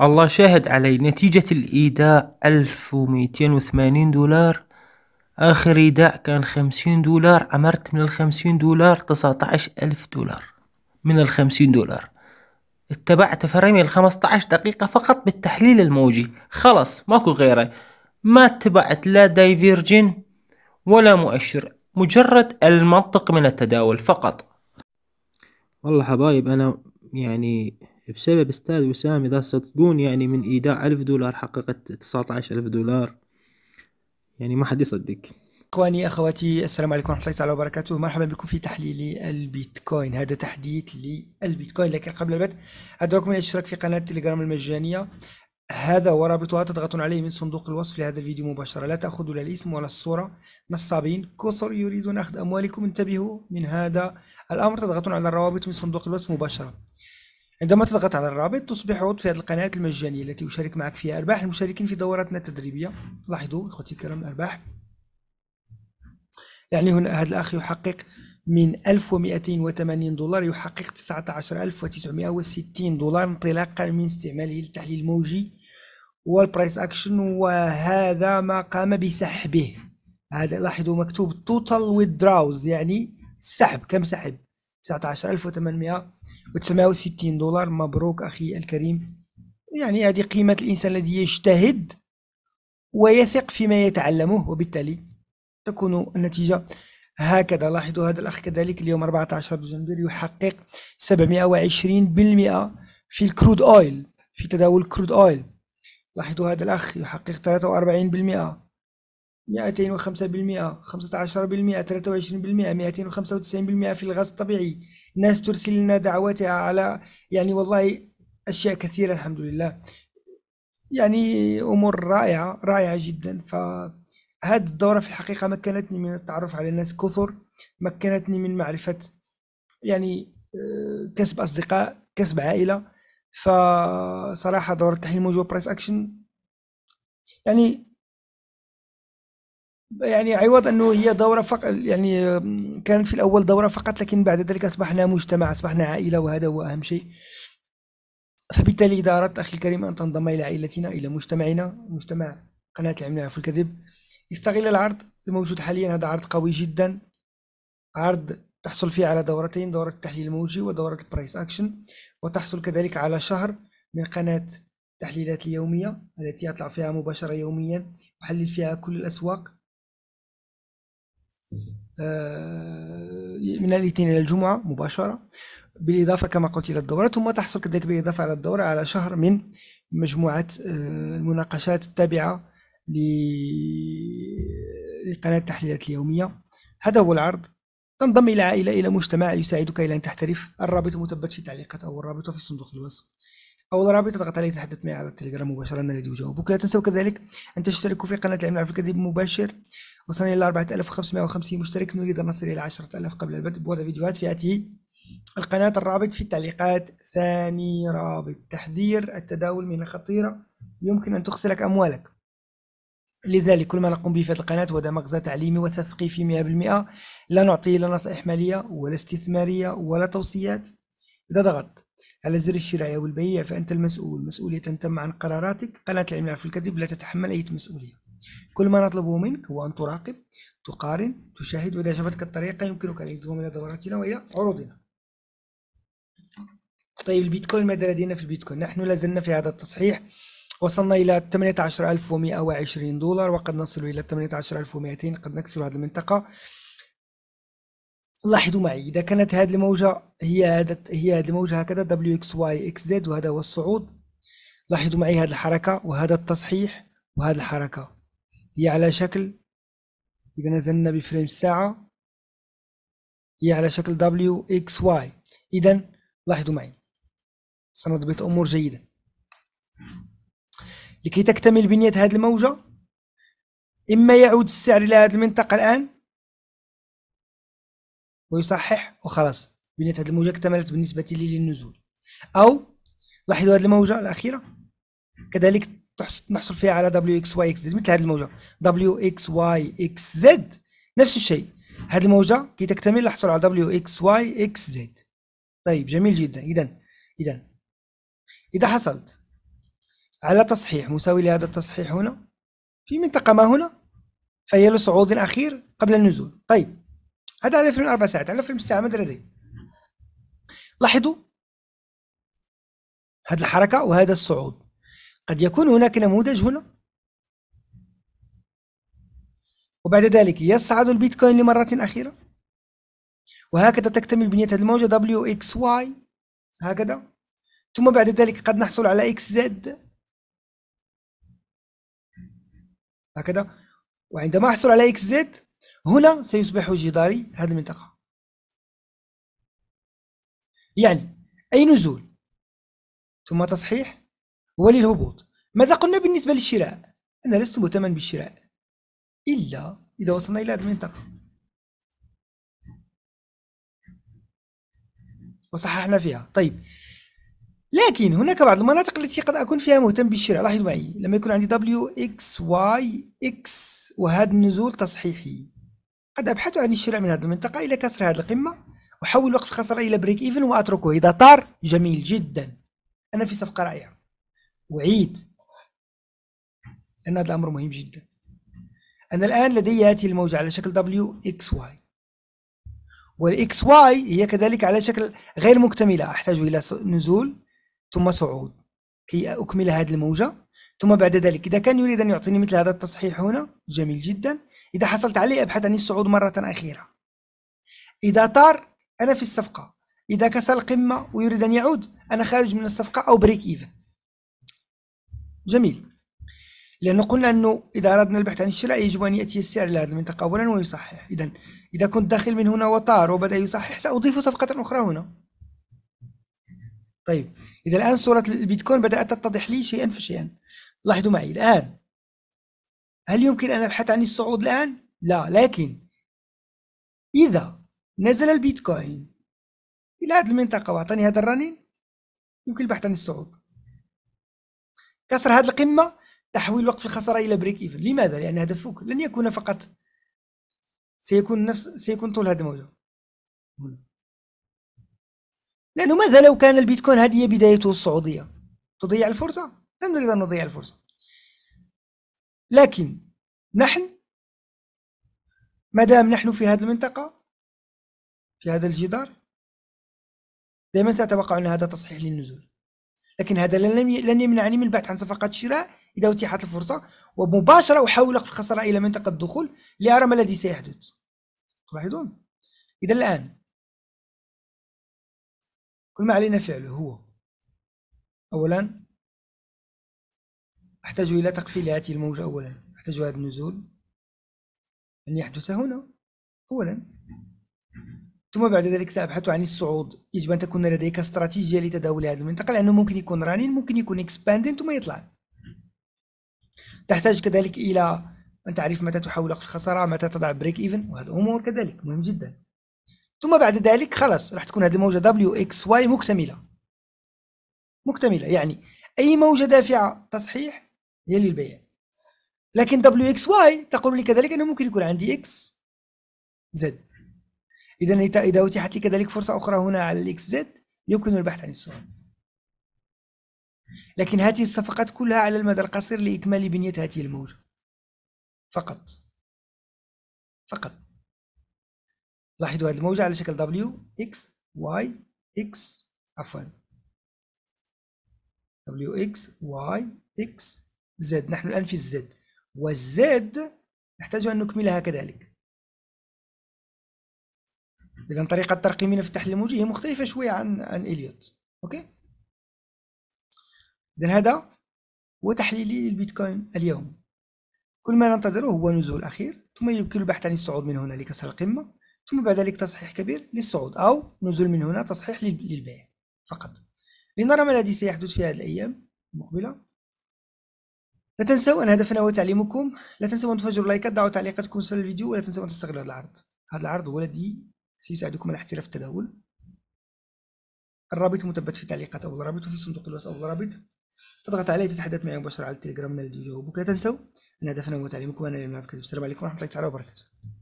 الله شاهد علي نتيجة الإيداع 1280 دولار آخر إيداع كان 50 دولار عمرت من الخمسين دولار ألف دولار من الخمسين دولار اتبعت فريمي ال 15 دقيقة فقط بالتحليل الموجي خلص ماكو غيره ما اتبعت لا دايفيرجين ولا مؤشر مجرد المنطق من التداول فقط والله حبايب أنا يعني بسبب استاذ وسام اذا صدقون يعني من ايداع ألف دولار حققت تسعة عشر ألف دولار يعني ما حد يصدق اخواني اخواتي السلام عليكم ورحمه الله تعالى وبركاته مرحبا بكم في تحليل البيتكوين هذا تحديث للبيتكوين لكن قبل البدء ادعوكم الى الاشتراك في قناه التليجرام المجانيه هذا ورابطها تضغطون عليه من صندوق الوصف لهذا الفيديو مباشرة لا تأخذوا لا الاسم ولا الصورة نصابين كثر يريدون أخذ أموالكم انتبهوا من هذا الأمر تضغطون على الروابط من صندوق الوصف مباشرة عندما تضغط على الرابط تصبح عضو في هذه القناة المجانية التي يشارك معك فيها أرباح المشاركين في دوراتنا التدريبية لاحظوا إخوتي الكرام الأرباح يعني هنا هذا الأخ يحقق من 1280 دولار يحقق 19960 دولار انطلاقا من استعماله للتحليل الموجي والبرايس اكشن وهذا ما قام بسحبه هذا لاحظوا مكتوب توتال ويدراوز يعني سحب كم سحب 19860 دولار مبروك أخي الكريم يعني هذه قيمة الإنسان الذي يجتهد ويثق فيما يتعلمه وبالتالي تكون النتيجة هكذا لاحظوا هذا الأخ كذلك اليوم 14 دجنبر يحقق 720% في الكرود أويل في تداول الكرود أويل لاحظوا هذا الأخ يحقق 43% 205% 15% 23% 295% في الغاز الطبيعي ناس ترسل لنا دعواتها على يعني والله أشياء كثيرة الحمد لله يعني أمور رائعة رائعة جدا فهذه الدورة في الحقيقة مكنتني من التعرف على ناس كثر مكنتني من معرفة يعني آه، كسب أصدقاء كسب عائلة فصراحة دورة تحليل موجود برايس أكشن يعني يعني عوض انه هي دوره فقط يعني كانت في الاول دوره فقط لكن بعد ذلك اصبحنا مجتمع اصبحنا عائله وهذا هو اهم شيء فبالتالي اذا اردت اخي الكريم ان تنضم الى عائلتنا الى مجتمعنا مجتمع قناه العملاء في الكذب استغل العرض الموجود حاليا هذا عرض قوي جدا عرض تحصل فيه على دورتين دورة التحليل الموجي ودورة البرايس أكشن وتحصل كذلك على شهر من قناة تحليلات اليومية التي أطلع فيها مباشرة يوميا أحلل فيها كل الأسواق آه، من الاثنين الى الجمعه مباشره بالاضافه كما قلت الى الدوره ثم تحصل كذلك بالاضافه على الدوره على شهر من مجموعه آه، المناقشات التابعه لقناه التحليلات اليوميه هذا هو العرض تنضم الى عائله الى مجتمع يساعدك الى ان تحترف الرابط مثبت في التعليقات او الرابط في صندوق الوصف اول رابط اضغط عليه تحدث معي على التليجرام مباشره اللي جوابك لا تنسوا كذلك ان تشتركوا في قناه العمل في الكذب مباشر وصلنا الى 4550 مشترك نريد ان نصل الى 10000 قبل البدء بوضع فيديوهات في اتي القناه الرابط في التعليقات ثاني رابط تحذير التداول من الخطيره يمكن ان تخسرك اموالك لذلك كل ما نقوم به في هذه القناة هو مغزى تعليمي وتثقيفي 100% لا نعطي لا نصائح مالية ولا استثمارية ولا توصيات إذا ضغط على زر او والبيع فأنت المسؤول مسؤولية تم عن قراراتك قناة العلم في الكذب لا تتحمل أي مسؤولية كل ما نطلبه منك هو أن تراقب تقارن تشاهد وإذا عجبتك الطريقة يمكنك أن تنضم إلى دوراتنا وإلى عروضنا طيب البيتكوين ماذا لدينا في البيتكوين نحن لازلنا في هذا التصحيح وصلنا إلى 18120 دولار وقد نصل إلى 18200 قد نكسر هذه المنطقة لاحظوا معي إذا كانت هذه الموجة هي هذا هي هذه الموجة هكذا دبليو إكس واي إكس زد وهذا هو الصعود لاحظوا معي هذه الحركة وهذا التصحيح وهذه الحركة هي على شكل إذا نزلنا بفريم الساعة هي على شكل دبليو إكس واي إذا لاحظوا معي سنضبط أمور جيدا لكي تكتمل بنية هذه الموجة إما يعود السعر إلى هذه المنطقة الآن ويصحح وخلاص بنت هذه الموجة اكتملت بالنسبة لي للنزول أو لاحظوا هذه الموجة الأخيرة كذلك نحصل فيها على دبليو اكس واي اكس زد مثل هذه الموجة دبليو اكس واي اكس زد نفس الشيء هذه الموجة كي تكتمل نحصل على دبليو اكس واي اكس زد طيب جميل جدا إذا إذا إذا حصلت على تصحيح مساوي لهذا التصحيح هنا في منطقة ما هنا فهي لصعود أخير قبل النزول طيب هذا على فيلم اربع ساعات على فيلم ساعه ما دراري لاحظوا هذه الحركه وهذا الصعود قد يكون هناك نموذج هنا وبعد ذلك يصعد البيتكوين لمره اخيره وهكذا تكتمل بنيه هذه الموجه دبليو اكس واي هكذا ثم بعد ذلك قد نحصل على اكس زد هكذا وعندما احصل على اكس زد هنا سيصبح جداري هذه المنطقة يعني أي نزول ثم تصحيح وللهبوط ماذا قلنا بالنسبة للشراء أنا لست مهتما بالشراء إلا إذا وصلنا إلى هذه المنطقة وصححنا فيها طيب لكن هناك بعض المناطق التي قد أكون فيها مهتم بالشراء لاحظوا معي لما يكون عندي W X Y X وهذا النزول تصحيحي قد أبحث عن الشراء من هذه المنطقة إلى كسر هذه القمة أحول وقت الخسارة إلى بريك إيفن وأتركه إذا طار جميل جدا أنا في صفقة رائعة أعيد لأن هذا الأمر مهم جدا أنا الآن لدي هذه الموجة على شكل دبليو اكس واي والإكس واي هي كذلك على شكل غير مكتملة أحتاج إلى نزول ثم صعود كي أكمل هذه الموجة ثم بعد ذلك إذا كان يريد أن يعطيني مثل هذا التصحيح هنا جميل جدا إذا حصلت عليه أبحث عن الصعود مرة أخيرة إذا طار أنا في الصفقة إذا كسر القمة ويريد أن يعود أنا خارج من الصفقة أو بريك إيفن جميل لأنه قلنا أنه إذا أردنا البحث عن الشراء يجب أن يأتي السعر لهذه المنطقة أولا ويصحح إذا إذا كنت داخل من هنا وطار وبدأ يصحح سأضيف صفقة أخرى هنا طيب إذا الآن صورة البيتكوين بدأت تتضح لي شيئا فشيئا لاحظوا معي الآن هل يمكن أن أبحث عن الصعود الآن؟ لا لكن إذا نزل البيتكوين إلى هذه المنطقة وأعطاني هذا الرنين يمكن البحث عن الصعود كسر هذه القمة تحويل وقف الخسارة إلى بريك إيفن لماذا؟ لأن هذا فوق لن يكون فقط سيكون نفس سيكون طول هذا الموضوع لأنه ماذا لو كان البيتكوين هذه هي بدايته الصعودية تضيع الفرصة لا نريد أن نضيع الفرصة لكن نحن ما دام نحن في هذه المنطقة في هذا الجدار دائما سأتوقع أن هذا تصحيح للنزول لكن هذا لن يمنعني من البحث عن صفقات شراء إذا أتيحت الفرصة ومباشرة أحول الخسارة إلى منطقة الدخول لأرى ما الذي سيحدث تلاحظون إذا الآن كل ما علينا فعله هو أولا أحتاج إلى تقفيل هذه الموجة أولا أحتاج هذا النزول أن يحدث هنا أولا ثم بعد ذلك سأبحث عن الصعود يجب أن تكون لديك استراتيجية لتداول هذه المنطقة لأنه ممكن يكون رانين ممكن يكون اكسباندين ثم يطلع تحتاج كذلك إلى أن تعرف متى تحول الخسارة متى تضع بريك إيفن وهذه أمور كذلك مهم جدا ثم بعد ذلك خلاص راح تكون هذه الموجة دبليو اكس واي مكتملة مكتملة يعني أي موجة دافعة تصحيح هي للبيع لكن دبليو اكس واي تقول لي كذلك أنه ممكن يكون عندي اكس زد إذا إذا أتيحت لي كذلك فرصة أخرى هنا على الاكس زد يمكن البحث عن السؤال لكن هذه الصفقات كلها على المدى القصير لإكمال بنية هذه الموجة فقط فقط لاحظوا هذه الموجة على شكل W X Y X عفوا W X Y X Z نحن الآن في الزد والزد نحتاج أن نكملها كذلك إذا طريقة ترقيمنا في التحليل الموجي هي مختلفة شوية عن عن إليوت أوكي إذا هذا هو تحليلي للبيتكوين اليوم كل ما ننتظره هو نزول أخير ثم يمكن البحث عن الصعود من هنالك لكسر القمة ثم بعد ذلك تصحيح كبير للصعود أو نزول من هنا تصحيح للبيع فقط لنرى ما الذي سيحدث في هذه الأيام المقبلة لا تنسوا أن هدفنا هو تعليمكم لا تنسوا أن تفجروا لايكات دعوا تعليقاتكم أسفل الفيديو ولا تنسوا أن تستغلوا هذا العرض هذا العرض هو الذي سيساعدكم على احتراف التداول الرابط مثبت في التعليقات أو الرابط في صندوق الوصف أو الرابط تضغط عليه تتحدث معي مباشرة على التليجرام الذي يجاوبك لا تنسوا أن هدفنا هو تعليمكم أنا السلام عليكم ورحمة الله تعالى وبركاته